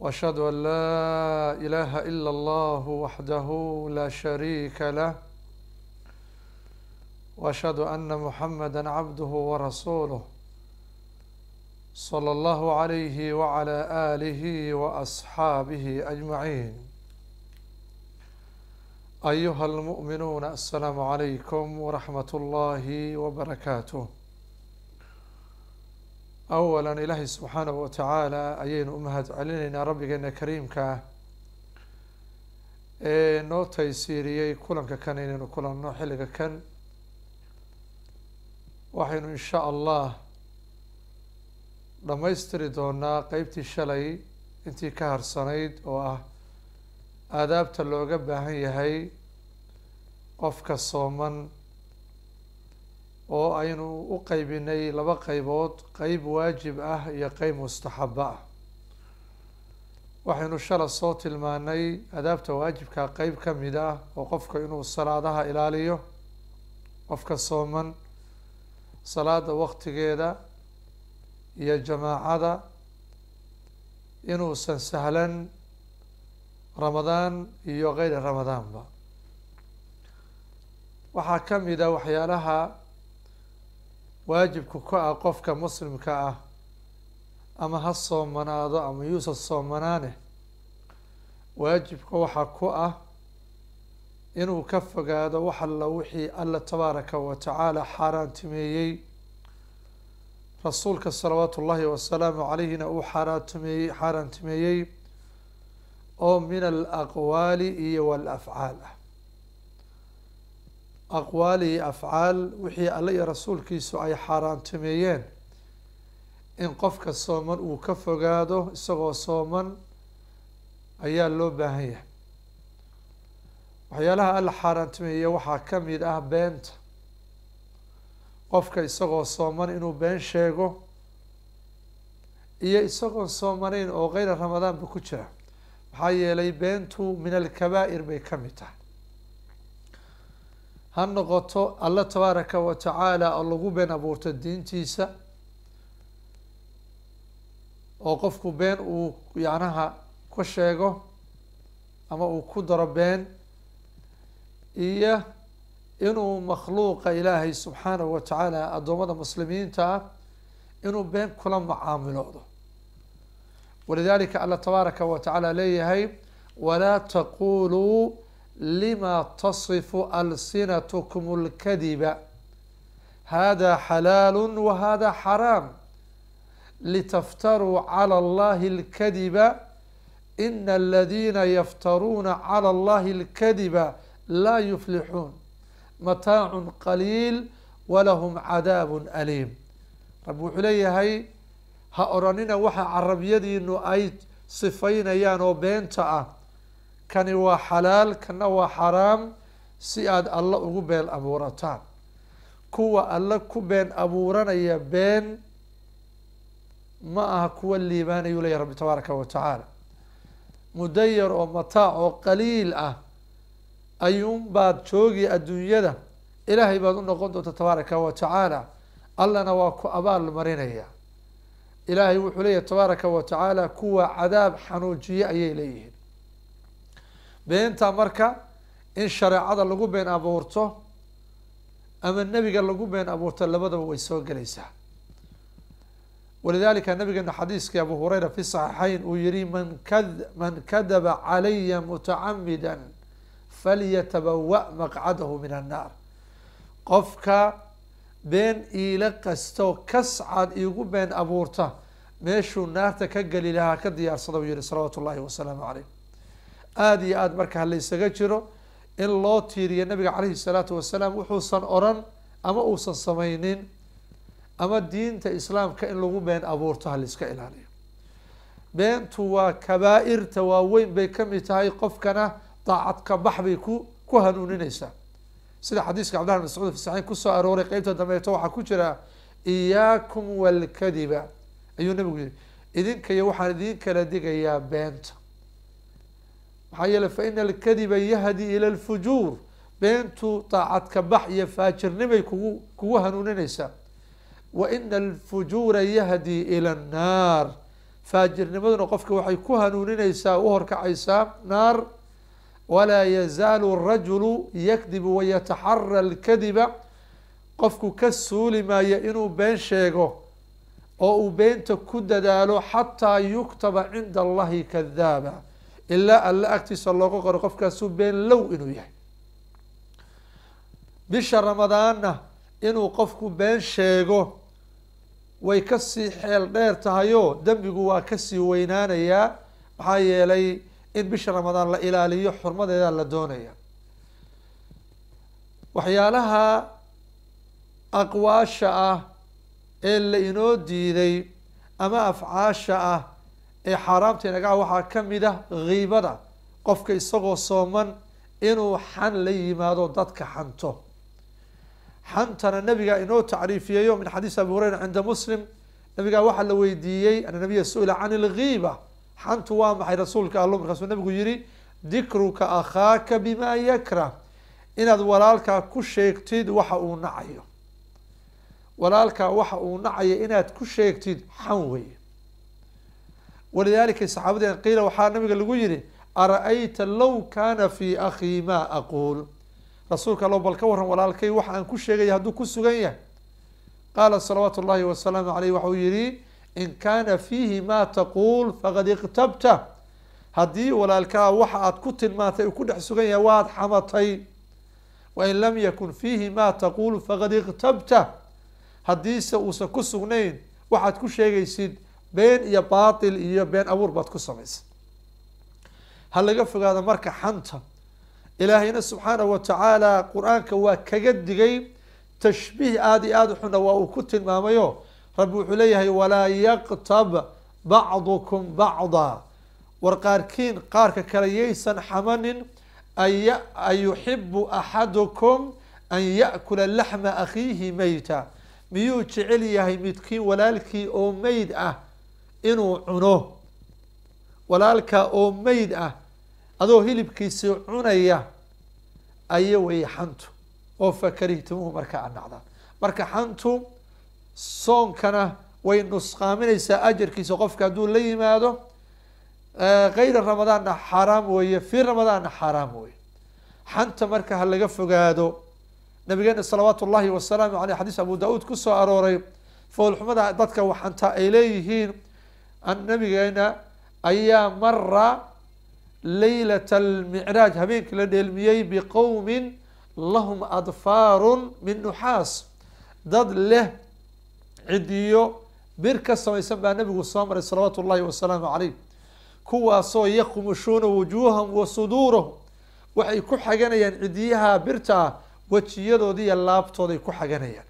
وأشهد أن لا إله إلا الله وحده لا شريك له وأشهد أن محمدا عبده ورسوله صلى الله عليه وعلى اله واصحابه أجمعين أيها المؤمنون السلام عليكم ورحمة الله وبركاته awalan ilaahay subxaanahu wa tacaala ayaynu u mahad celinaynaa rabbigeena kariimka ee noo taysiiriyey kulanka kan inaynu kulanno xilliga kan waxaynu in allah dhammaystiri doonaa qeybtii shalay intii ka harsanayd oo ah aadaabta looga baahan yahay qofka sooman oo aynu u qaybinay laba qaybood qeyb waajib ah iyo qeyb mustaxaba ah waxaynu shala soo tilmaanay adaabta waajibka qayb ka mid ah oo qofka inuu salaadaha ilaaliyo qofka sooman salaada waqtigeeda iyo jamaacada inuusan sahlan ramadaan iyo keyra ramadaanba waxaa ka mid a ah waxyaalaha waajibka ku ah qofka muslimka ah ama ha soomanaado ama yuusa soomanaane waajibka waxaa ku ah inuu ka fogaado wax alla wixii alla tabaaraka wa tacaala xaaraantimeeyey rasuulka salawaatu ullaahi wasalaamu calayhina uu xaaraantimeeyey xaaraantimeeyey oo min alaqwaali iyo wal afcaal ah aqwaali afcaal wixii alle iyo rasuulkiisu ay xaaraantimeeyeen in qofka sooman uu ka fogaado isagoo sooman ayaa loo baahan yahay waxyaalaha alla xaaraantimeeya waxaa ka mid ah beenta qofka isagoo sooman inuu been sheego iyo isagoon soomanayn oo keyra ramadaanba ku jira maxaa yeelay beentu min alkabaa'ir bay ka mid tahay ha noqoto alla tabaaraka wa tacaala oo lagu been abuurto diintiisa oo qofku been uu yacnaha ku sheego ama uu ku daro been iyo inuu makhluuqa ilaahay subxaanahu wa tacaala addoommada muslimiinta ah inuu been kula macaamiloodo walidaalika alla tabaaraka wa tacaala leeyahay walaa taquluu lima taصifu alsinatkum اlkadiba hada xalaalu wahada xaraam litaftaruu calى اllahi اlkadiba ina aladiina yaftaruuna calى اllahi اlkadiba laa yuflixuun mataacun qaliil walahum cadaab aliim rabbi wuxuu leeyahay ha oranina waxa carabiyadiinu ay sifaynayaan oo beenta ah kani waa xalaal kana waa xaraam si aada alle ugu been abuurataan kuwa alle ku been abuuranaya been ma aha kuwa liibaanayu leeyahy rabbi tabaaraka wa tacaala mudayar oo mataac oo qaliil ah ayuunbaad joogi adduunyada ilaahay baad u noqon doonta tabaaraka wa tacaala allana waa ku abaal marinaya ilaahay wuxuu leeyahy tabaaraka wa tacaala kuwa cadaab xanuujiye ayay leeyihiin beentaa marka in shareecada lagu been abuurto ama nebiga lagu been abuurto labadaba way soo gelaysaa walidaalika nabigeena xadiiskii abu hurayra fi saxiixayn uu yihi man ka man kadaba calaya mutacamida falyatabawa maqcadahu min annaar qofka been iila qasto kascad iigu been abuurta meeshuu naarta ka geli lahaa ka diyaarsada u yihi salawaatu llahi wasalaamu caleyh aada iyo aada markaa laysaga jiro in loo tiiriyo nabiga calayhi salaatu wasalaam wuxuusan oran ama uusan samaynin ama diinta islaamka in lagu been abuurto halayska ilaaliyo beentu waa kabaa-irta waaweyn bay ka mid tahay qofkana daacad ka bax bay ku ku hanuuninaysaa sida xadiiska cabdillahi mascuud fi saxiix kusoo arooray qeybta dambeeto waxaa ku jiraa iyaakum walkadiba ayuu nabigu yihi idinka iyo waxaan idiin kala digayaa beenta maxaa yeeley faina alkadiba yahdi ila alfujuur beentu daacadka bax iyo faajirnimay kugu kugu hanuuninaysaa wa ina alfujuura yahdi ila annaar faajirnimaduna qofka waxay ku hanuuninaysaa u horkacaysaa naar walaa yazaalu rajulu yakdibu wayataxara alkadiba qofku ka suuli maayo inuu been sheego oo uu beenta ku dadaalo xataa yuktaba cinda allahi kadaaba ilaa alla agtiisa looga qoro qofkaasu been low inuu yahay bisha ramadaanna inuu qofku been sheego way kasii xeel dheer tahayoo dembigu waa kasii weynaanayaa maxaa yeelay in bisha ramadaan la ilaaliyo xurmadeeda la doonaya waxyaalaha aqwaasha ah ee la inoo diiday ama afcaasha ah ee xaaraamta inaga waxaa ka mid ah kiibada qofka isagoo sooman inuu xan la yimaado dadka xanto xantana nabiga inoo tacriifiyeeyo min xadiis abi hurayra cinda muslim nabigaa waxaa la weydiiyey ana nabiya su-ila can ilkiiba xantu waa maxay rasuulka allo markaasuu nabigu yihi dikruka akhaaka bimaa yakrah inaad walaalkaa ku sheegtid waxa uu nacayo walaalkaa waxa uu nacayo inaad ku sheegtid xan weeye walidaalika saxaabadii qiila waxaa nabiga lagu yihi ara'ayta low kaana fii akhii maa aquul rasuulka allow bal ka waran walaalkay waxa aan ku sheegaya hadduu ku sugan yahay qaala salawaatu llahi wasalaamu caleyh waxau yihi in kaana fiihi maa taquul faqad iqtabta haddii walaalkaa waxa aad ku tilmaantay uu ku dhex sugan yahay waad xamatay wa in lam yakun fiihi maa taquul faqad iqtabta haddiise uusan ku sugnayn waxaad ku sheegaysid been iyo baail iyo been abuur baad ku samaysay ha laga fogaado marka xanta ilaahayna subxaanahu watacaala qur-aanka waa kaga digay tashbiih aada iyo aada uxuna waa uu ku tilmaamayo rabbi wuxuu leeyahay walaa yaqtab bacdukum bacda war qaarkiin qaarka kale yaysan xamanin an yuxibu axadukum an ya'kula laxma akhiihi mayta miyuu jecel yahay midkiin walaalkii oo meyd ah inuu cuno walaalkaa oo meyd ah adoo hilibkiisii cunaya aya wey xantu oo fakarihtimuhu markaa anacdaa marka xantu soonkana way nusqaaminaysaa ajarkiisa qofka hadduu la yimaado kayra ramadaanna xaaraam weeye fii ramadaanna xaaraam weeye xanta marka ha laga fogaado nabigeena salawaatu llahi wasalaamu aleyh xadiis abu daa uud kusoo arooray foolxumada dadka waxantaa ay leeyihiin annabigeena ayaa mara laylata almicraaj habeenkii la dheelmiyey biqowmin lahum adfaarun min nuxaas dad leh cidiyo bir ka samaysan baa nabigu soo maray salawaatu llahi wasalaamu caleyh kuwaasoo yaqumushuuna wujuuhahum wa suduurahum waxay ku xaganayaan cidiyaha birta ah wejiyadoodii iyo laabtooday ku xaganayaan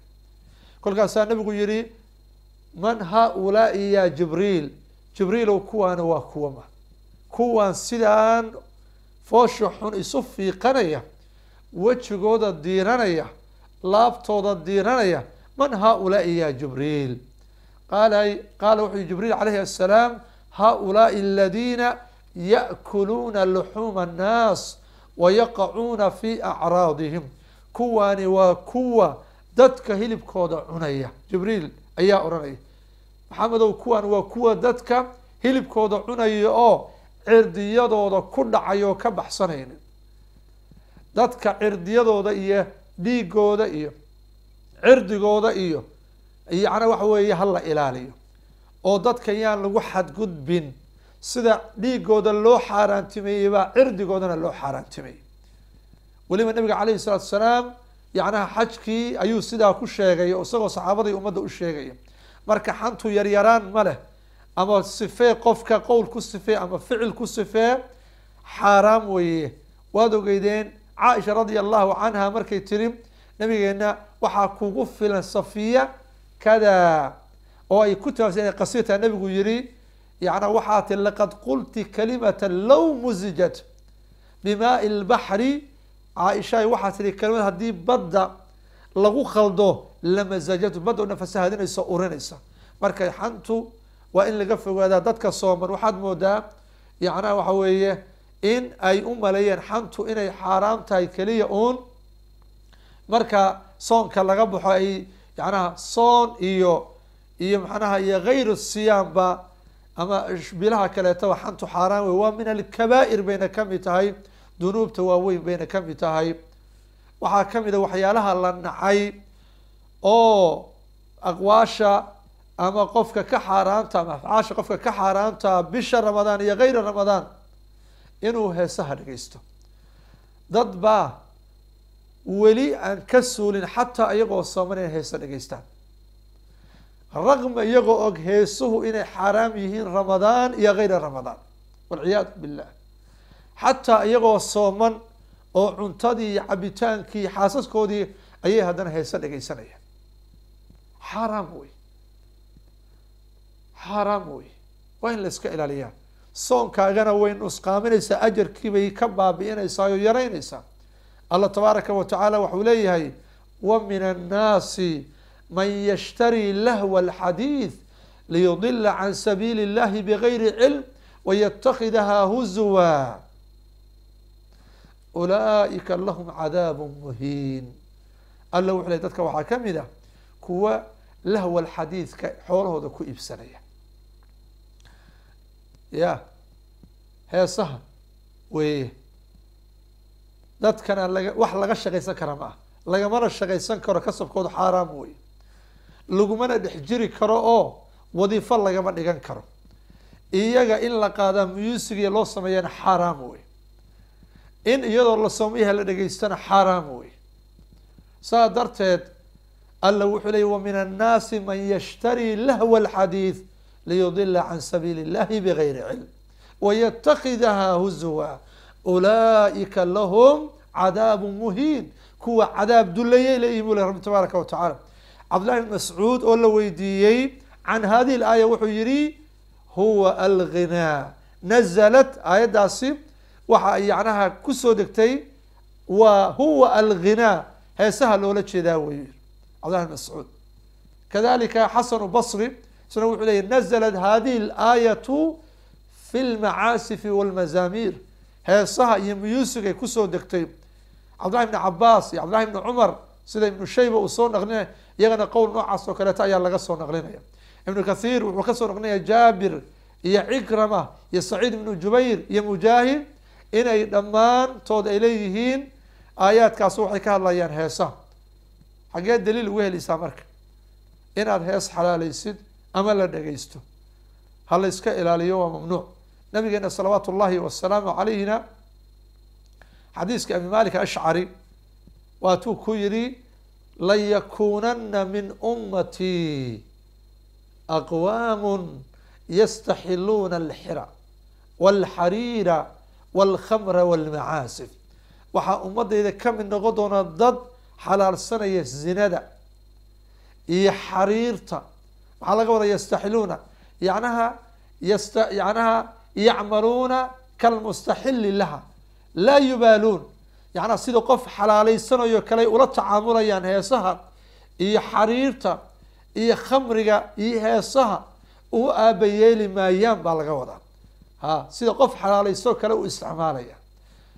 kolkaasaa nabigu yihi man haaulaai ya jibriil jibriilow kuwaana waa kuwa kuwaan sidaan foosha xun isu fiiqanaya wejigooda diiranaya laabtooda diiranaya man haaulaai ya jibriil qaala qaala wuxuu jibriil calayhi asalaam haaulaai aladiina ya'kuluuna luxuuma annaas wayaqacuuna fii acraadihim kuwaani waa kuwa dadka hilibkooda cunaya jibriil ayaa odhanaya maxamedow kuwan waa kuwa dadka hilibkooda cunaya oo cirdiyadooda ku dhacay oo ka baxsanaynin dadka cirdiyadooda iyo dhiiggooda iyo cirdigooda iyo yacnaa waxa weeye hala ilaaliyo oo dadka yaan lagu xadgudbin sida dhiiggooda loo xaaraantimeeyey baa cirdigoodana loo xaaraantimeeyey weliba nabiga calayhi salaatu wasalaam yacnaha xajkii ayuu sidaa ku sheegay o isagoo saxaabadii ummadda u sheegaya marka xantu yaryaraan ma leh ama sifee qofka qowl ku sifee ama ficil ku sifee xaaraam weeye waad ogeydeen caaisha radia allahu canha markay tiri nabigeenna waxaa kugu filan safiya kada oo ay ku tilmaamsa qasirtaa nabigu yidhi yana waxaa ti laqad qulti kalimata low muzijat bimaai lbaxri caaisha waxaa tii kelmad haddii badda lagu khaldo lamazaajatu badda una fasahaadinayso urinaysa marka xantu waa in laga fogaadaa dadka sooman waxaad moodaa yacnaha waxa weeye in ay u maleeyeen xantu inay xaaraam tahay keliya uun marka soonka laga baxo ay yacnaha soon iyo iyo macnaha iyo hayru siyaamba ama bilaha kaleetaba xantu xaaraan wey waa min alkabaa'ir bayna kamid tahay dunuubta waaweyn bayna ka mid tahay waxaa kamid a ah waxyaalaha la nacay oo aqwaasha ama qofka ka xaaraanta ama afcaasha qofka ka xaaraamta bisha ramadaan iyo gayra ramadaan inuu heesaha dhegaysto dad baa weli aan ka suulin xataa iyagoo sooman inay heesa dhegeystaan raqma iyagoo og heesuhu inay xaaraam yihiin ramadaan iyo gayra ramadaan walciyaadu billah xataa iyagoo sooman oo cuntadii iyo cabitaankii xaasaskoodii ayay haddana heese dhegaysanayaan xaaraam wey xaaraam wey waa in layska ilaaliyaa soonkaagana way nusqaaminaysaa ajarkiibay ka baabi'inaysaa oo yaraynaysaa allah tabaaraka wa tacaala waxau leeyahay wa min annaasi man yashtarii lahwa alxadiid liyudila can sabiili illahi bigayri cilm wayatakidaha huzuwa ulaaika lahum cadaabun muhiin alla wuxuu ley dadka waxaa ka mid a ah kuwa lahwal xadiidka xoolahooda ku iibsanaya ya heesaha weeye dadkana laga wax laga shaqaysan kara ma ah lagamana shaqaysan karo kasabkooda xaaraam wey lagumana dhex jiri karo oo wadiifo lagama dhigan karo iyaga in la qaadaa musigiya loo sameeyana xaaraam wey in iyadoo la samiha la dhegaystana xaaraam wey saa darteed alla wuxuu leeyay wa min annaasi man yashtarii lahwa alxadiid liyudila can sabiili اllahi bigayri cilm wayatakidaha huzuwa ulaaika lahum cadaabu muhiin kuwa cadaab dulayay leeyihin buu le rabbi tabaaraka wa tacaala cabdillahi bn mascuud oo la weydiiyey can hadihi اlaaya wuxuu yihi huwa alghinaa nazalat aayaddaasi waxa ay yacnaha kusoo degtay waa huwa alghinaa heesaha loola jeedaa weyu cabdillah bin mascuud kadalika xasanu basri isna wuxuu leeyay nazalat hadihi laayatu fi lmacaasifi walmazamir heesaha iyo muyuusigay kusoo degtay cabdillahi bni cabaas iyo cabdillahi bni cumar sida ibnu shayba uu soo naqlinaya iyagana qowl noocaas oo kaleeto ayaa laga soo naqlinaya ibnu kathiir wuxuu kasoo naqlinaya jaabir iyo cikrama iyo saciid ibnu jubayr iyo mujaahid inay dhammaantood ay leeyihiin aayaadkaas waxay ka hadlayaan heesa xaggee daliil ugu helaysaa marka inaad hees xalaalaysid ama la dhegaysto ha layska ilaaliyo waa mamnuuc nabigeena salawaatu ullahi wasalaamu calayhina xadiiska abi malik ashcari waatuu ku yidhi layakuunana min ummatii aqwaamun yastaxiluuna alxira walxariira walkhamra waalmacaasif waxaa ummadayda ka mid noqon doonaa dad xalaalsanaya zinada iyo xariirta maxaa laga wadaa yastaxiluuna yanaha yast yanaha yacmaluuna kalmustaxili laha laa yubaaluun yacnaa sida qof xalaalaysanayo kale ula tacaamulayaan heesaha iyo xariirta iyo khamriga iyo heesaha u aabayeeli maayaan baa laga wadaa ha sida qof xalaalaystoo kale u isticmaalaya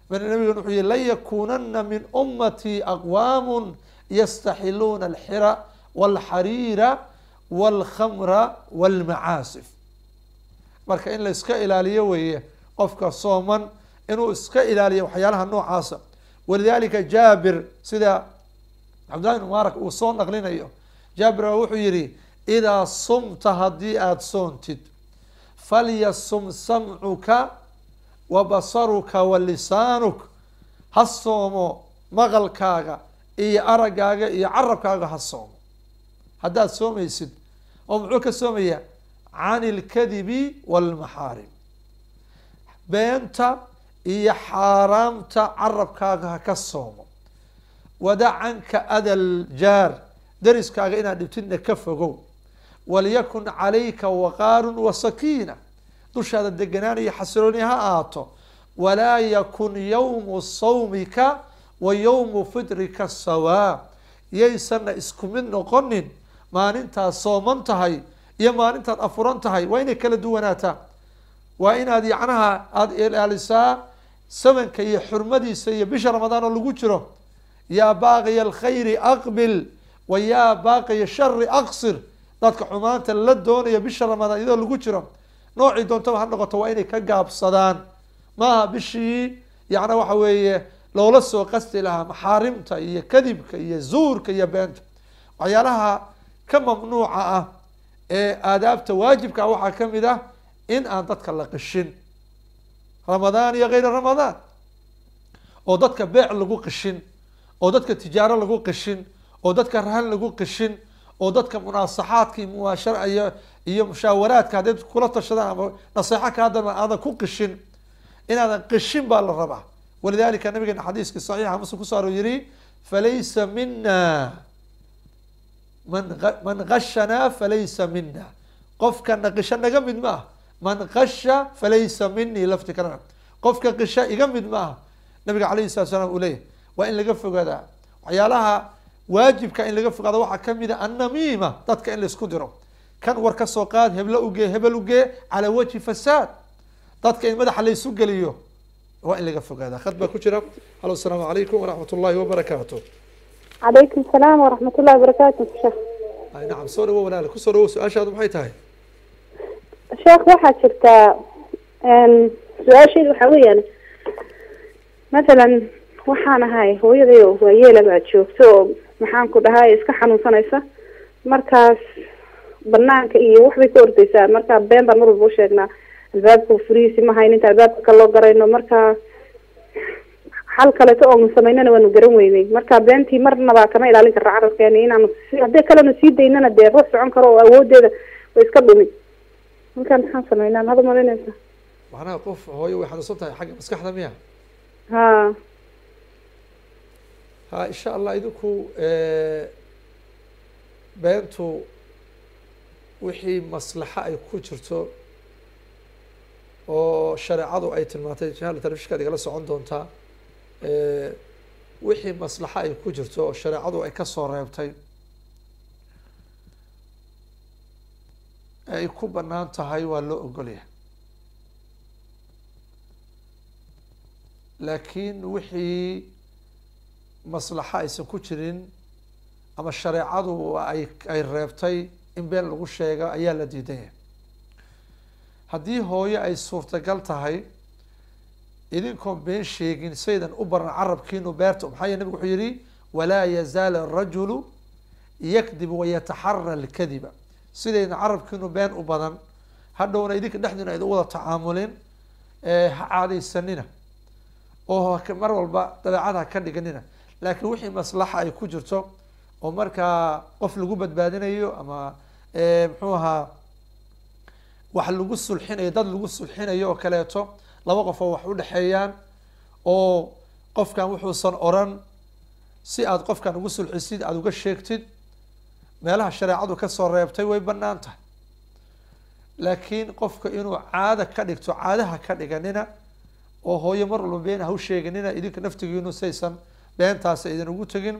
marka nabigan wuxuu yihi lan yakunana min ummatii aqwaamun yastaxiluuna alxira walxariira walkhamra walmacaasif marka in la ilaaliyo weeye qofka sooman inuu iska ilaaliyo waxyaalaha noocaasa walidalika jaabir sida cabdillahi bn mubaarak uu soo naqlinayo jaabir baa wuxuu yihi idaa sumta haddii aada soontid falyasum samcuka wa basaruka wa lisaanuk ha soomo maqalkaaga iyo araggaaga iyo carabkaaga ha soomo haddaad soomaysid oo muxuu ka soomaya can ilkadibi waalmaxaarim beenta iyo xaaraamta carabkaaga ha ka soomo wada canka ada aljaar dariskaaga inaad dhibtidna ka fogow walyakun calayka waqaaru wasakiina dushaada deganaan iyo xasilooni ha ahaato walaa yakun yowmu sawmika wa yowmu fitrika sawaa yaysanna isku mid noqonin maalintaad sooman tahay iyo maalintaad afuran tahay waa inay kala duwanaataa waa inaad yacnaha aada ilaalisaa samanka iyo xurmadiisa iyo bisha ramadaan oo lagu jiro yaa baaqiya alkhayri aqbil wa yaa baaqiya shari aqsir dadka xumaanta la doonaya bisha ramadaan iyadoo lagu jiro noocii doontaba ha noqoto waa inay ka gaabsadaan maaha bishii yacna waxa weeye loola soo qasti lahaa maxaarimta iyo kadibka iyo zuurka iyo beenta waxyaalaha ka mamnuuca ah ee aadaabta waajibka ah waxaa ka mid ah in aan dadka la qishin ramadaan iyo kayra ramadaan oo dadka beec lagu qishin oo dadka tijaaro lagu qishin oo dadka rahan lagu qishin oo dadka munaasaxaadka muasharaiyo iyo mushaawaraadka hadday kula tashadaan ama naseexo ka haddana aadan ku qishin inaadan qishin baa la rabaa walidalika nabigeena xadiiskii saxiixa muslim ku saaro yihi falaysa mina man man gashanaa falaysa mina qofkana qisha naga mid ma ah man gasha falaysa minii lafti kalena qofka qisha iga mid ma aha nabiga alayhi salatu slam uu leeyahy waa in laga fogaadaa waxyaalaha waajibka in laga fogaado waxaa kamid a annamiima dadka in laisku diro kan war ka soo qaad hebl uge hebel ugee calaa wajhi fasaad dadka in madaxa laysu geliyo waa in laga fogaada khad baa ku jira halo asalaamu calaykum waraxmat ullaahi wabarakaatu calaykum salaam waraxmat ullahi wabarakaatu sheekh nacam soo dhawo walaal kusoo dhawo su-aashaadu maxay tahay sheekh waxaa jirtaa su-aashayda waxaa weeyaan mathalan waxaan ahay hooyaday oo waayeelabaa joogto maxaan ku dhahaa iska xanuunsanaysa markaas banaanka iyo waxbay ka ordaysaa marka been baan mar walba u sheegnaa albaabka furihiisi ma hayn inta albaabka kaloo garayno marka xal kaleto oonu samaynana waanu garan weynay marka beentii marnaba kama ilaalin kara carabkeeni inaanu haddii kalena sii daynana dee ruux socon karo oo awoodeeda way iska dhumi markaa maxaan samaynaa mahad marinaysa macnaha qof hooyo way xanuunsan tahay xagga maskaxda miya ha ha insha allah idinku eh, beentu wixii maslaxo ay ku jirto oo shareecadu ay tilmaantay jihada telefishinkaad igala socon doontaa eh, wixii maslaxo ay ku jirto oo shareecadu ay ka soo reebtay ay ku bannaan tahay waa loo ogolyahay laakiin wixii maslaxo aysan ku jirin ama shareecadu ay ay reebtay in been lagu sheega ayaa la diidan yahay haddii hooyo ay suurtagal tahay idinkoon been sheegin saydan u baran carabkiinu beerta maxaa nabigu wuxuu yidhi walaa yazaala arajulu yakdibu wayataxara lkadiba sidaydan carabkiinu been u badan hadhowna idinka dhexdiina ayd u wada tacaamulin ha caadaysanina oo mar walba dabeecad ha ka dhiganina laakiin wixii maslaxa ay ku jirto oo markaa qof lagu badbaadinayo ama eh, mxuu ahaa wax lagu sulxinayo dad lagu sulxinayo oo kaleeto laba qof oo wax u dhexeeyaan oo qofkan wuxuusan oran si aad qofkan ugu sulxisid aada uga sheegtid meelaha shareecadu kasoo reebtay way banaan tahay laakiin qofka inuu caada ka dhigto caadaha ka dhiganina oo hooyo mar walba been hau sheeganina idinka naftigiinu saysan beentaasa idin ugu tegin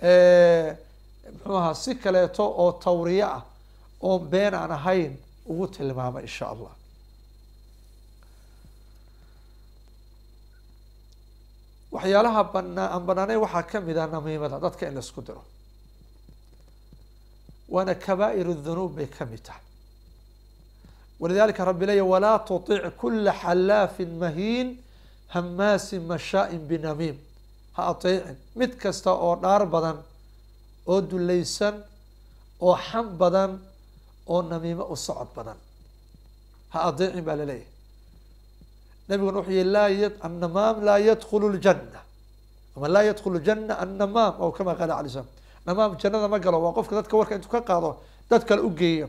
muxuu ahaa si kaleeto oo tawriya ah oo been aan ahayn ugu tilmaama insha allah waxyaalaha banaa aan banaanayn waxaa kamid ah namiimada dadka in laisku diro waana kaba'ir الdunuub bay kamid tahay walidalika rabbi leeya walaa tuطic kula xallaafin mahiin hamaasin mashaaءin binamiim ha ateecin mid kasta oo dhaar badan oo dulaysan oo xan badan oo namiimo u socod badan ha ateecin baa laleeyahay nabiguna wuxuu yihi laa y annamaam laa yadkulu ljana ama laa yadkulu ljana annamaam o kama qaala alay slam namaam jannada ma galo waa qofka dadka warka intuu ka qaado dad kale ugeeya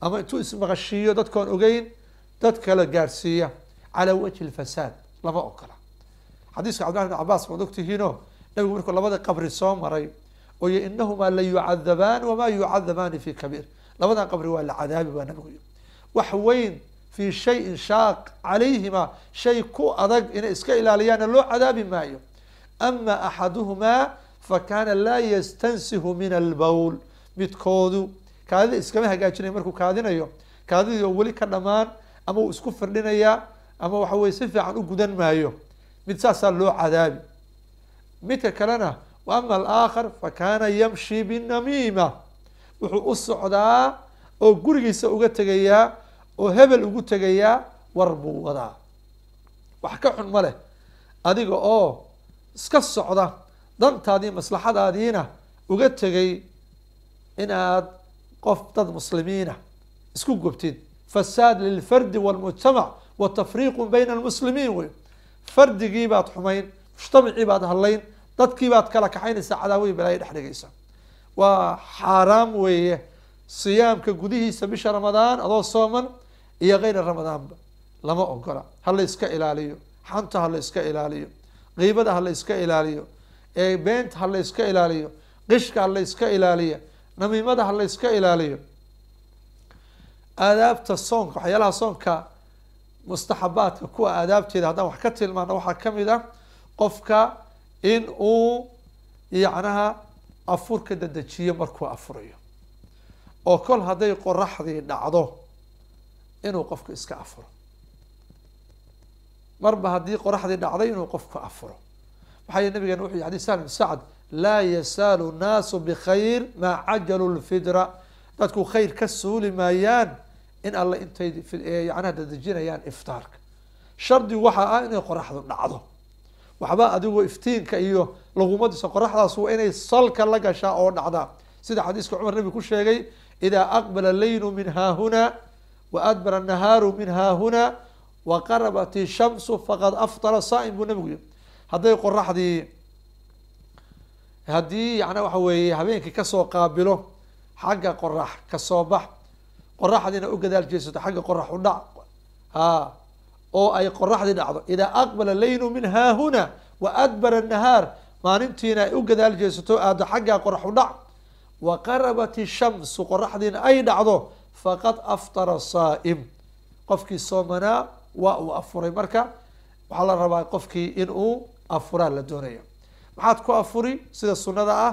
ama intuu ismaqashiiyo dadkoon ogeyn dad kale gaarsiiya calaa wajhi lfasaad lama ogola xadiiska cabdillah bn cabaas waad ogtihiino nabigu markuu labada qabri soo maray oyo inahumaa la yucadabaani wamaa yucadabaani fi kabiir labadan qabri waa la cadaabi baa nabigu yiri wax weyn fi shayin shaaq calayhima shay ku adag inay iska ilaaliyaana loo cadaabi maayo ama axaduhumaa fakana laa yastansihu min albowl midkoodu kaadida iskama hagaajinay markuu kaadinayo kaadidii oo weli ka dhamaan ama uu isku firdhinayaa ama waxa weye si fiican u gudan maayo mid saasaa loo cadaabi midka kalena wa ama alaakhar fakaana yamshi binamiima wuxuu u socdaa oo gurigiisa uga tegayaa oo hebel ugu tegayaa war buu wadaa wax ka xun ma leh adiga oo iska socda dantaadii maslaxadaadiina uga tegay inaad qof dad muslimiina isku gubtid fasaad lilfardi wاlmujtamac wa tafriiqu bayna almuslimiin wey fardigii baad xumayn mujtamacii baad hadlayn dadkii baad kala kaxaynaysaa cadaawadii balaayo dhex dhigaysa waa xaaraam weeye siyaamka gudihiisa bisha ramadaan adoo sooman iyo keyra ramadaanba lama ogola ha la ilaaliyo xanta ha la yska ilaaliyo qiibada ha la yska ilaaliyo ee beenta ha la yska ilaaliyo qishka ha la ilaaliyo namiimada ha la yska ilaaliyo aadaabta soonka waxyaalaha soonka mustaxabaadka kuwa aadaabteeda haddaan wax ka tilmaano waxaa ka mid a ah qofka in uu yacnaha afurka dadejiyo markuu afurayo oo kol hadday qoraxdii dhacdo inuu qofku iska afuro marba haddii qoraxdii dhacday inuu qofku afuro maxaa nabigeena wuxu yihi xadis sahl bin sacd laa yasaalu naasu bikhayr maa cajalu lfidra dadku khayr ka suuli maayaan in alle intay yacnaha dadejinayaan iftaarka shardi waxaa ah inay qoraxdu dhacdo waxba adigu iftiinka iyo lagumadiisa qoraxdaas waa inay salka la gashaa oo dhacdaa sida xadiiska cumar nabi ku sheegay idaa aqbala leynu min haahuna wa adbara nahaaru min haahuna wa qarabat ishamsu faqad aftara saaim buu nabigu yiri hadday qoraxdii haddii yacnaa waxa weeye habeenkii kasoo qaabilo xagga qorax kasoo bax qoraxdiina u gadaal jeesato xagga qorax u dhac a oo ay qoraxdii dhacdo idaa aqbala laylu min haahuna wa adbara nahaar maalintiina ay u gadaal jeesato aado xaggaa qorax u dhac wa qarabat ishamsu qoraxdiina ay dhacdo faqad aftara saa'im qofkii soomanaa waa uu afuray marka waxaa la rabaa qofkii inuu afuraa la doonaya maxaad ku afuri sida sunnada ah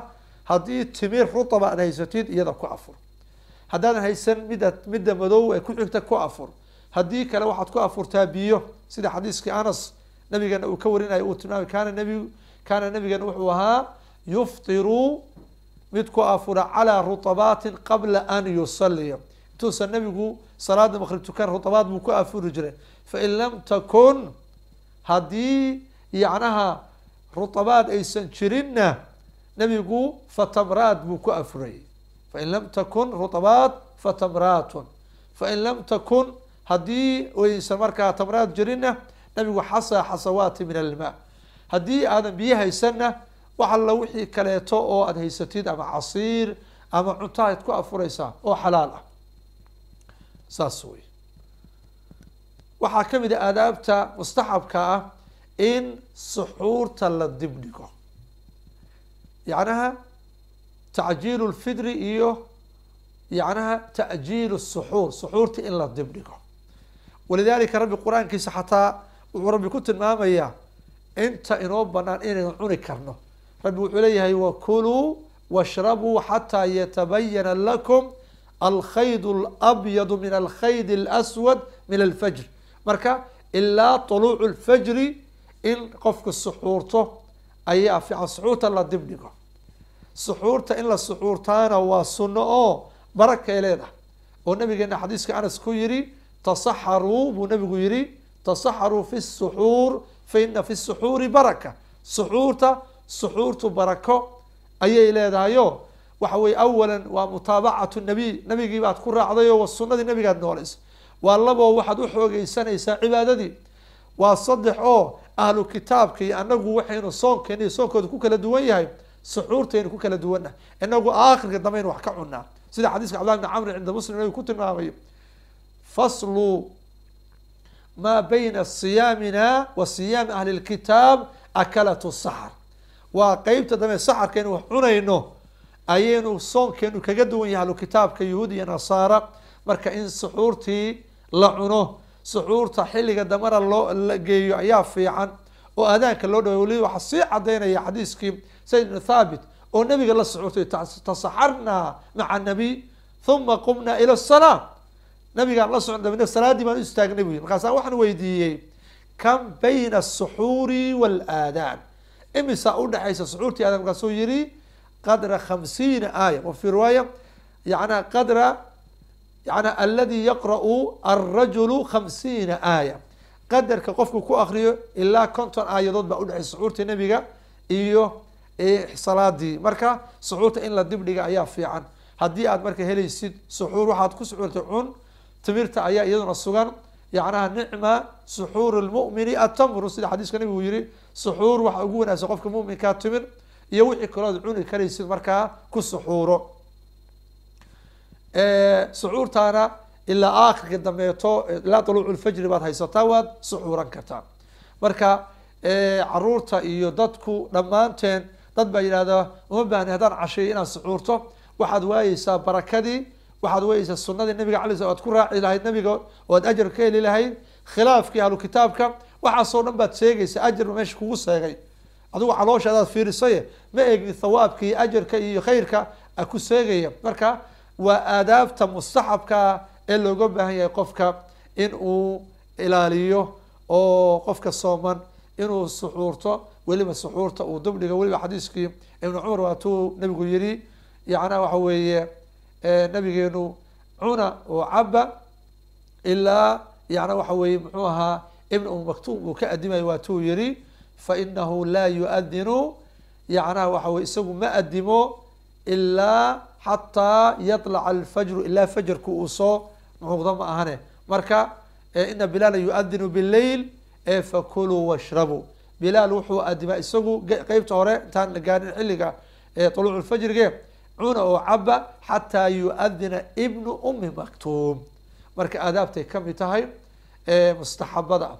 haddii timiir rutab aan haysatid iyada ku afur haddaadan haysan mida midda madow ee ku xigta ku afur haddii kale waxaad ku afurtaa biyo sida xadiiskii anas nabigana uu ka warinayo uu tilmaamay kaana nabigu kaana nabigeena wuxuu ahaa yuftiru mid ku afura calaa rutabaatin qabla an yusaliya intuusan nabigu salaada maqrib tukaan rutabaad buu ku afuri jiray fain lam takun haddii yacnaha rutabaad aysan jirinna nabigu fatamraad buu ku afurayay fain lam takun ruabaat fatamraatun fain lam takun haddii oysan markaa tamraad jirina nabigu xasa xasawaati min almaa haddii aadan biyo haysanna wax alla wixii kaleeto oo aada haysatid ama casiir ama cunto aad ku afuraysaa oo xalaal ah saas wey waxaa ka mid a aadaabta mustaxabka ah in suxuurta la dib dhigo yacnaha tacjiilu lfidri iyo yacnaha ta'jiilu suxuur suxuurta in la dibdhigo walidaalika rabbi qur-aankiisa xataa wuxuu rabbi ku tilmaamayaa inta inoo banaan inaynu cuni karno rabbi wuxuu leeyahay wakuluu washrabuu xataa yatabayana lakum alkhayd alabyadu min alkhayd alaswad min alfajr marka ilaa tuluucu lfajri in qofku suxuurto ayaa fiican suxuurta la dibdhigo suxuurta in la suxuurtaana waa sunno oo barakay leedahay oo nabigeena xadiiska anas ku yidhi tasaxaruu buu nabigu yidhi tasaxaruu fi suxuur fa fi suxuuri baraka suxuurta suxuurtu barako ayay leedahayoo waxa weye awalan waa mutaabacatu nabiy nabigii baad ku raacdayoo wa sunadii nabigaad noolaysa waa laboo waxaad u xoogeysanaysaa cibaadadii waa saddex oo ahlu kitaabka iyo anagu waxaynu soonkeen soonkooda ku kala duwan yahay suxuurtaynu ku kala duwanah inagu aakhirka dambaynu wax ka cunaa sida xadiiska cabdillahi bn camr cinda muslim inagu ku tilmaamay faslu maa bayna siyaamina wa siyaami ahli lkitaab akalatu saxar waa qeybta dambe saxarkaynu wax cunayno ayaynu soonkeenu kaga duwan yahay ahlu kitaabka yahuud iyo nasaara marka in suxuurtii la cuno suxuurta xilliga dambena loo la geeyo ayaa fiican oo aadaanka loo dhaway waliba waxaa sii cadaynaya xadiiskii sayd ibn thaabit oo nabiga la socotay tasaxarnaa maca nabi uma qumnaa ila salaa nabigaan la socon dabna salaadii baan u istaagnay bu markaasaan waxaan weydiiyey kam bayna asuxuuri waalaadaan imisaa udhexaysa suxuurtii aadaan markaasuu yihi qadra khamsiina aaya wa fii riwaaya yana qadra yana aladi yaqra'u alrajulu khamsiina aaya qadarka qofku ku akriyo ilaa konton aayadood baa udhexaysa suxuurta nebiga iyo salaadii marka suxuurta in la dibdhiga ayaa fiican haddii aad marka helaysid suxuur waxaad ku suxuurtay cun timirta ayaa iyaduna sugan yacnaha nicma suxuur lmumini atamru sida xadiiska nabigu yihi suxuur waxa ugu wanaagsan qofka muminkaa timir iyo wixii kalood cuni karaysid markaa ku suxuuro suxuurtaana ilaa aakhirka dambeeto ilaa duluucu lfajri baad haysataa waad suxuuran kartaa marka caruurta iyo dadku dhammaanteen dad baa yidhahdaa uma baahni haddaan cashay inaad suxuurto waxaad waayeysaa barakadii waxaad waayeysaa sunadii nabiga ala sl ad ku raaci lahayd nabiga oo ad ajar ka heli lahayd khilaafkii ahlu kitaabka waxaasoo dhan baad seegaysa ajarba meesha kugu seegay adigu caloosha adaad fiirisaye ma egni thawaabka iyo ajarka iyo khayrka ku seegaya marka waa aadaabta mustaxabkaa ee looga baahan yahay qofka in uu ilaaliyo oo qofka sooman inuu suxuurto weliba suxuurta uu dubdhiga weliba xadiiskii ibnu cumar waatuu nabigu yidhi yacnaa waxa weeye nabigeenu cuna oo caba ilaa yacna waxa weeye muxuu ahaa ibn umu maktuum uu ka adimayo waatuu yidhi fa inahu laa yuadinu yacnaa waxa weye isagu ma adimo ilaa xataa yalaca alfajru ilaa fajarku uu soo nuuqdo ma ahane marka ina bilaala yuadinu bilail fakuluu washrabuu bilaal wuxuu adimaa isagu qeybta hore intaan la gaarin xilliga tuluucu fajrige cuna oo caba xataa yuadina ibnu umi maktuum marka aadaabtay kamid tahay mustaxabada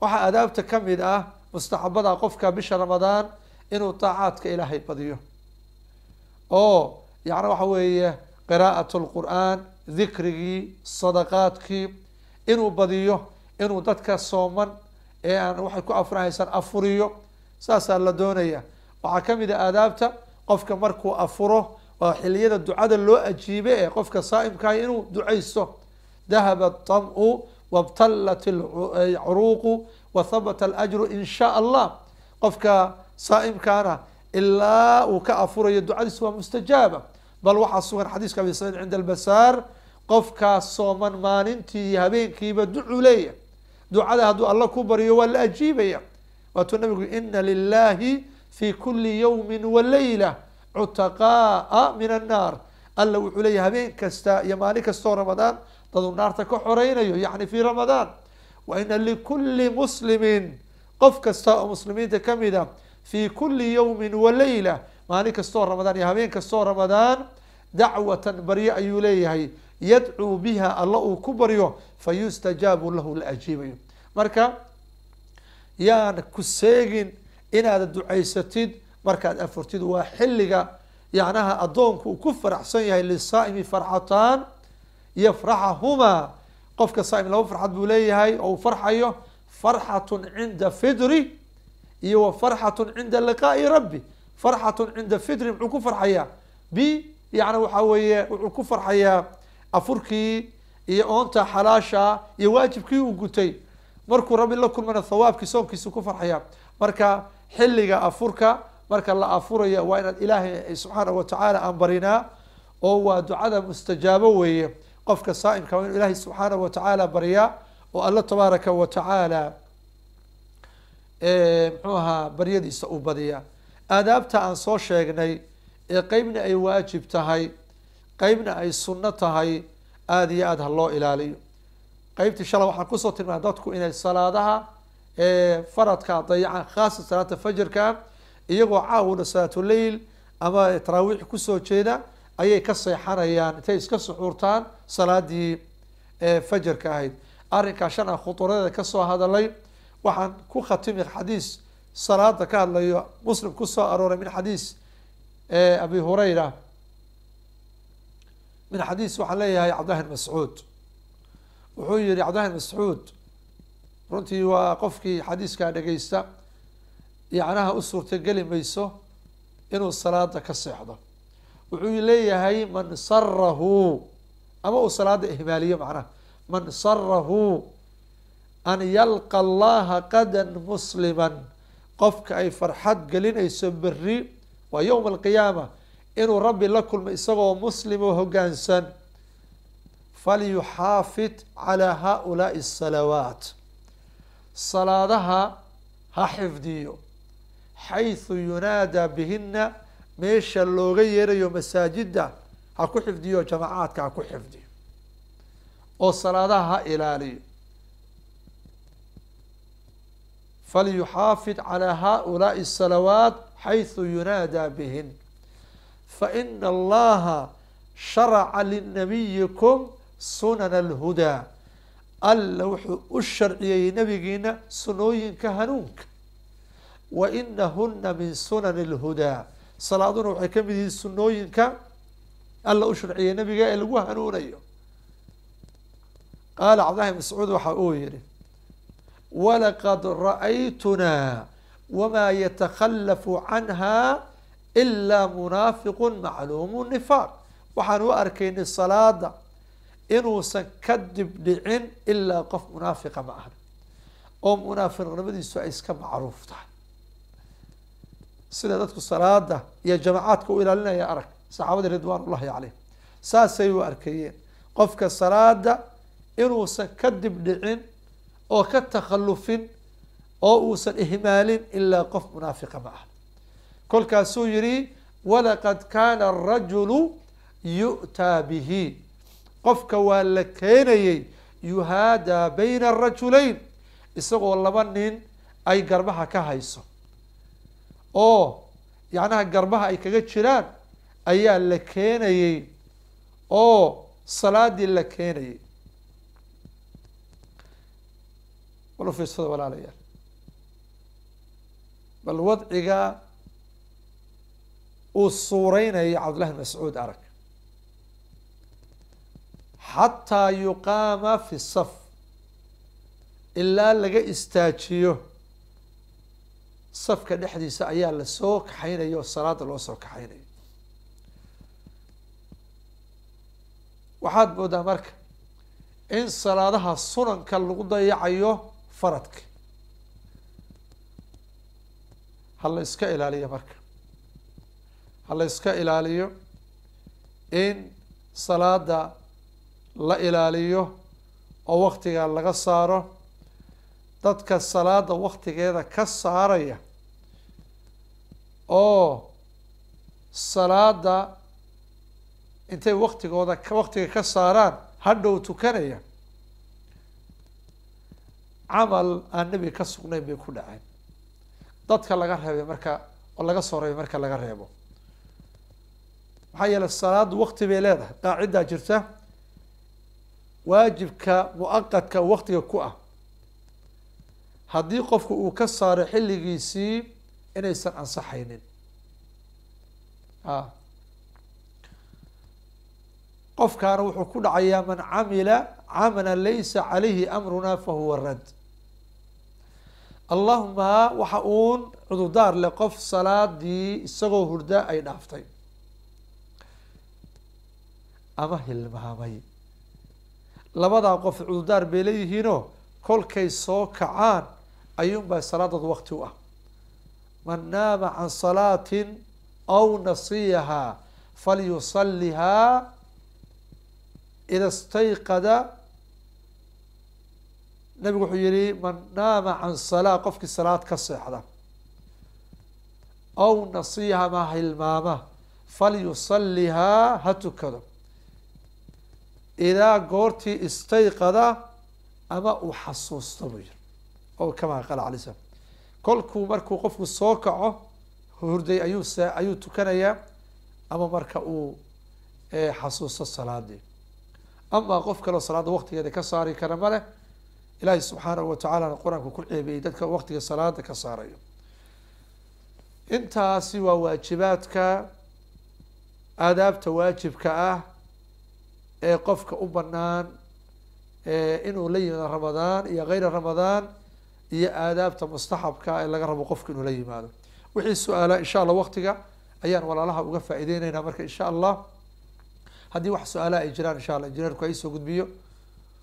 waxaa aadaabta kamid ah mustaxabada qofka bisha ramadaan inuu taacaadka ilaahay badiyo oo yani waxa weeye qiraaءat اlqur'aan dikrigii sadaqaadkii inuu badiyo inuu dadka sooman ee aan waxay ku afurahaysan afuriyo saasaa la doonaya waxaa kamid a aadaabta qofka markuu afuro waa xiliyada ducada loo ajiibe ee qofka saa'imkahay ah inuu ducayso dahaba aطam'u wabtallat lcuruuqu wa habata alajru in shaa allah qofka saa'imkaana ilaa uu ka afurayo ducadiisu waa mustajaaba bal waxaa sugan xadiiska abi saciid cinda albasaar qofkaas sooman maalintii habeenkiiba ducu leeya ducada hadduu alla ku baryo waa la ajiibaya waatuu nabigu ina lilaahi fi kuli yawmi walayla cutaqaaa min annaar alla wuxuu leeyahy habeen kasta iyo maalin kastoo ramadaan daduu naarta ka xoraynayo yani fi ramadaan wa ina likulli muslimin qof kasta oo muslimiinta kamid a ah fii kuli yawmi walayla maalin kastoo ramadaan iyo habeen kastoo ramadaan dacwatan baryo ayuu leeyahay yadcuu biha alla uu ku baryo fayustajaabu lahu la ajiibayo marka yaan ku seegin inaad ducaysatid markaad afurtid waa xilliga yacnaha addoonku uu ku faraxsan yahay lisaa'imi farxataan yafraxahumaa qofka saa'im laba farxad buu leeyahay oo uu farxayo farxatun cinda fidri iyo wa farxatun cinda liqaa'i rabbi farxatun cinda fitri muxuu ku farxayaa bi yani waxaa weeye wuxuu ku farxayaa afurkii iyo oonta xalaasha iyo waajibkii uu gutay markuu rabbi la kulmana thawaabkii soonkiisuu ku farxaya marka xilliga afurka marka la afurayo waa inaad ilaahay subxaana watacaala aan oo waa ducada mustajaabo weeye qofka saaimka waa inuu ilaahay subxaana watacaala baryaa oo alla tabaaraka wa muxuu ahaa baryadiisa uu badiya aadaabta aan soo sheegnay ee qeybna ay waajib tahay qeybna ay sunno tahay aada iyo aada ha loo ilaaliyo qeybtii shala waxaan kusoo tilmaa dadku inay salaadaha faradka dayacaan khaasa salaata fajarka iyagoo caawna salaatuleyl ama taraawiix kusoo jeeda ayay ka seexanayaan intay iska suxuurtaan salaadii fajirka ahayd arrinkaa shan aan khuduradeda kasoo hadalay waxaan ku khatimi xadiis salaada ka hadlayo muslim kusoo arooray min xadiis abi hurayra min xadiis waxaan leeyahay cabdillahi mascuud wuxuu yihi cabdillahi mascuud runtii waa qofkii xadiiskaa dhegeysta yacnaha u suurtogeli mayso inuu salaada ka seexdo wuxuu leeyahay man sarahu ama uu salaada ihmaaliyo macnaha man sarahu an yalqa allaha qadan musliman qofka ay farxad gelinayso beri waa yowm alqiyaama inuu rabbi la kulmo isagoo muslim oo hoggaansan falyuxaafid calaa ulaai asalawaat salaadaha ha xifdiyo xaysu yunaada bihina meesha looga yeerayo masaajidda ha ku xifdiyo jamacaadka ha ku xifdiyo oo salaadaha ha ilaaliyo فليحافظ على هؤلاء الصلوات حيث ينادى بهن فإن الله شرع للنبيكم سنن الهدى اللوح الشرعي نبينا سنوي كهنوك وإنهن من سنن الهدى صلاة نوحي كم ذي سنوي ك الله الشرعي نبي قال قال عبد الله مسعود وحاويري walaqad ra'aytunaa wamaa yatakhallafu canha ilaa munaafiqun macluumu nifaaq waxaan u arkaynay salaada inuusan ka dib dhicin ilaa qof munaafiqa ma ahan oo munaafiqnimadiisu ay iska macruuf tahay sida dadku salaada iyo jamacaadka u ilaalinaya arag saxaabada ridwaan ullahi caleyh saasay u arkeeyeen qofka salaada inuusan kadib dhicin oo ka takhallufin oo uusan ihmaalin ilaa qof munaafiqa ma ah kolkaasuu yihi walaqad kaana arajulu yu'taa bihi qofka waa la keenayey yuhaadaa bayna arajulayn isagoo laba nin ay garbaha ka hayso oo yacnaha garbaha ay kaga jiraan ayaa la keenayey oo salaadii la keenayey wala fiirsada walaalayaal bal wadciga uu suureynayo cabdullahi mascuud arag xataa yuqaama fi saf ilaa laga istaajiyo safka dhexdiisa ayaa lasoo kaxaynayo oo salaada loo soo kaxaynayo waxaad moodaa marka in salaadaha sunanka lagu dayacayo faradka ha la iska ilaaliyo marka ha la iska ilaaliyo in salaada la ilaaliyo oo waktiga laga saaro dadka salaada waktigeeda ka saaraya oo salaada intay waktigooda waktiga ka saaraan hadhow tukanaya camal aan nebiga ka sugnayn bay ku dhaceen dadka laga reebay marka oo laga soo reebay marka laga reebo maxaa yeelay salaaddu waqti bay leedahay qaacidaa jirta waajibka mu waqtiga ku ah haddii qofku uu ka saaray xilligiisii inaysan ansaxaynin a ah. qofkaana wuxuu ku dhacayaa man camila camala laysa calayhi amruna fahuwa rad allahuma waxa uun cududaar leh qof salaadii isagoo hurda ay dhaaftay ama hilmaamay labadaa qof cududaar bay leeyihiinoo kolkay soo kacaan ayuunbaa salaadad waqti u ah man naama can salaatin aw nasiyahaa falyusalihaa ida stayqada nabigu wuxuu yihi man naama can salaa qofkii salaad ka seexda aw nasiiha ma hilmaama falyusalihaa ha tukado idaa goortii istayqada ama uu xasuusto buu yiri o kamaa qaala alay slam kolkuu markuu qofku soo kaco hurday ayuu s ayuu tukanayaa ama marka uu eh, xasuusto salaadii amaa qof kaloo salaada waktigeeda ka saari kara ma leh ilaahay subxaanahu watacaalana qur-aanku ku ceebeeyey dadka waktiga salaada ka saarayo intaasi waa waajibaadka aadaabta waajibka ah ee qofka u banaan inuu la yimaado ramadaan iyo geyra ramadaan iyo aadaabta mustaxabka ah ee laga rabo qofka inuu la yimaado wixii su-aala insha allah waktiga ayaan walaalaha uga faa'iideyneynaa marka insha allah haddii wax su-aalaha ay jiraan insha allah injineerku haysoo gudbiyo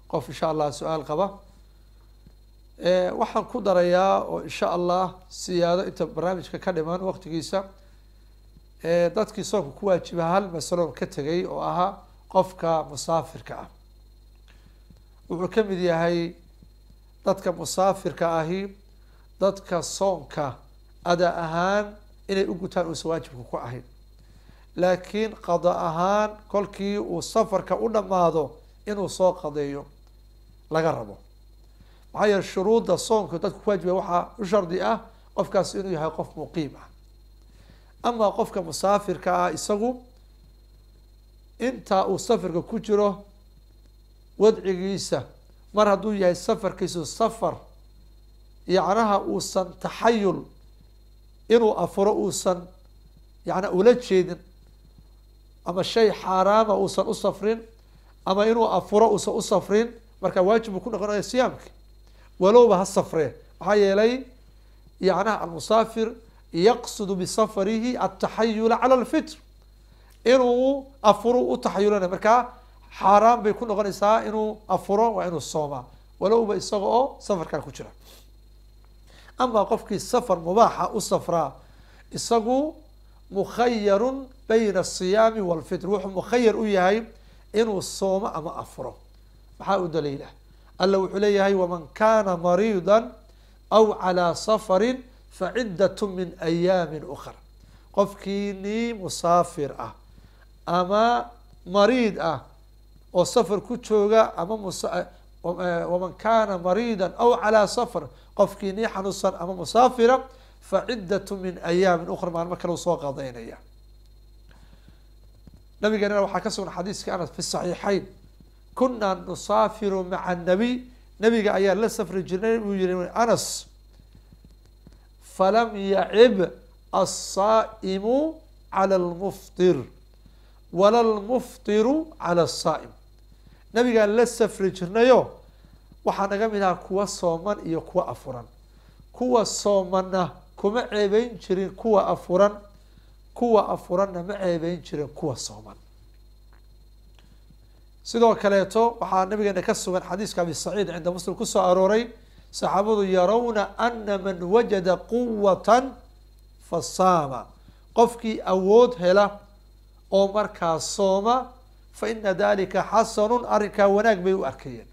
qof insha allah su-aal qaba waxaan ku darayaa oo insha allah siyaado inta barnaamijka ka dhiman waqtigiisa dadkii soonka ku waajiba hal masaloon ka tegay oo ahaa qofka musaafirka ah wuxuu ka mid yahay dadka musaafirka ahi dadka soonka ada ahaan inay u gutaan uusan waajibka ku ahayn laakiin qado ahaan kolkii uu safarka u dhamaado inuu soo qadeeyo laga rabo maxaa yeele shuruudda soonka dadku ku waajibay waxaa u shardi ah qofkaas inuu yahay qof muqiim ah amaa qofka musaafirka ah isagu intaa uu safarka ku jiro wadcigiisa mar hadduu yahay safarkiisu safar yacnaha uusan taxayul inuu afuro uusan yacnaa ula jeedin ama shay xaaraama uusan u safrin ama inuu afuro uusan u safrin marka waajib uu ku noqonaya siyaamka walowba ha safreen maxaa yeelay yacnaha almusaafir yaqsudu bisafarihi ataxayula cala alfitr inuu afuru u taxayulanay markaa xaaraan bay ku noqonaysaa inuu afuro waa inuu soomaa walowba isaga oo safarkaa ku jira amaa qofkii safar mubaaxa u safraa isagu mukhayarun bayna asiyaami walfitr wuxuu mukhayar u yahay inuu soomo ama afuro maxaa u daliilah alla wuxuu leeyahay waman kaana mariida aw calaa safarin facidatu min ayaamin ukhra qofkii nii musaafir ah ama mariid ah oo safar ku jooga ama eh, eh, waman kaana mariida aw calaa safar qofkii nii xanuunsan ama musaafira facidatu min ayaamin ukhra maalmo kale u soo qadaynaya nabigeena waxaa ka sugan xadiiska anas fi saxiixayn kunaa nusaafiru maca annabiy nebiga ayaa la safri jirnay uu yihi anas falam yacib alsaa'imu cala almuftir wala almuftiru cala asaa'im nabigaan la safri jirnayo waxaa naga mid ahaa kuwa sooman iyo kuwa afuran kuwa soomanna kuma ceebeyn jirin kuwa afuran kuwa afuranna ma ceebayn jirin kuwa sooman sidoo kaleeto waxaa nabigeena ka sugan xadiiska abi saciid cinda muslim kusoo arooray saxaabadu yarawna ana man wajada quwatan fasaama qofkii awood hela oo markaa sooma fa ina dalika xasanun arrinkaa wanaag bay u arkayeen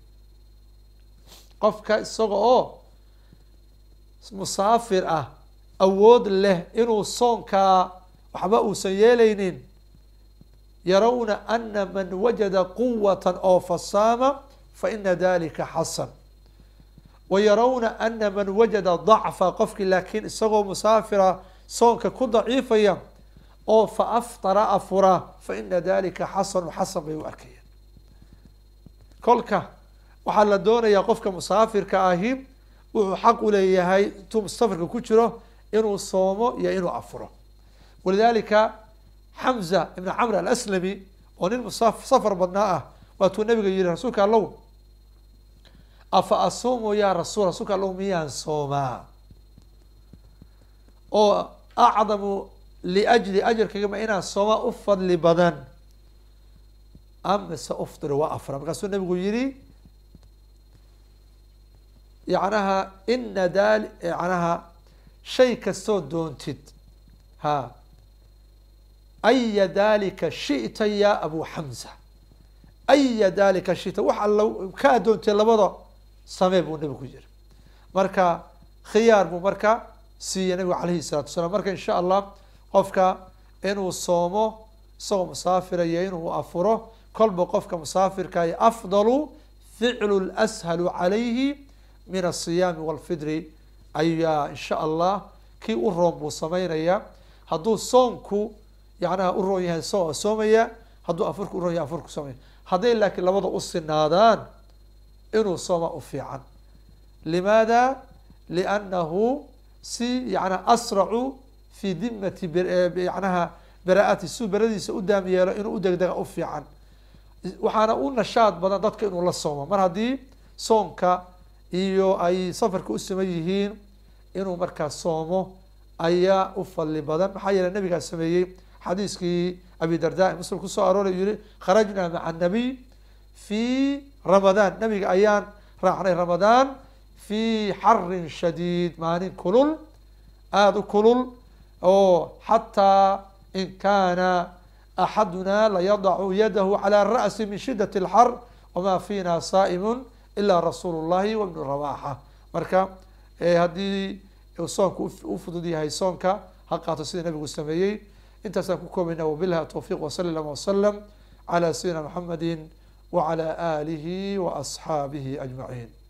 qofka isaga oo musaafir ah awood leh inuu soonkaa waxba uusan yeelaynin yarawna ana man wajada quwata oo fasaama faina dalika xasan wa yarawna ana man wajada dacfa qofkii laakiin isagoo musaafira soonka ku daciifaya oo fa aftara afura faina dalika xasanu xasan bay u arkayaan kolka waxaa la doonayaa qofka musaafirka ahi wuxuu xaq uleeyahay intuu musafirka ku jiro inuu soomo iyo inuu afuro walidaalika xamza ibn camr alaslami oo nin musafar badnaa ah waatuu nabiga yihi rasuulka allow afa asuumu yaa rasuul rasuulka allow miyaan soomaa oo acdamu liajli ajarkaygama inaan soomaa u fadli badan ama se uftir wa afra markaasuu nabigu yihi yacnaha ina daali yacnaha shay kastoo doontid ha aya dalika shita ya abu xamsa aya dalika shita wax alla kaa doontay labada samee buu nabigu yiri marka khiyaar buu marka siiyey nabigu calayhi salaatu wasalaam marka insha allah qofka inuu soomo isagoo musaafiraya inuu afuro kolba qofka musaafirkaayo afdalu ficlu lshalu calayhi min asiyaami walfidri ayaa insha allah kii u roon buu samaynaya hadduu soonku yacnaha u roon yahay isagoo soomaya hadduu afarku uroon yahay afarku soomaya hadday laakiin labada u sinaadaan inuu sooma u fiican limaada liannahu si yacnaa asracu fii dimati yacnaha baraati ati siuu beradiisa u daam yeelo inuu u degdega u fiican waxaana u nashaad badan dadka inuu la soomo mar haddii soonka iyo ay safarka u siman yihiin inuu markaa soomo ayaa u fadli badan maxaa yeele nabigaa sameeyey xadiiskii abi darda muslim kusoo arooray yihi kharajna maca anabiy fi ramadaan nabiga ayaan raacnay ramadaan fi xarin shadiid maalin kulul aada u kulul oo xataa in kaana axaduna layadacu yadahu calى ra'si min shidat اlxar wamaa fiina saa'imu ilaa rasuul llahi wabnu rabaxa marka eh, haddii soonka ufudud yahay soonka ha qaato sida nabigu sameeyey intaasaan ku koobayna wabilaha towfiiq wsala اllahuma wasalam calaa sayidina maxamadi wacalaa aalihi waasxaabihi ajmaciin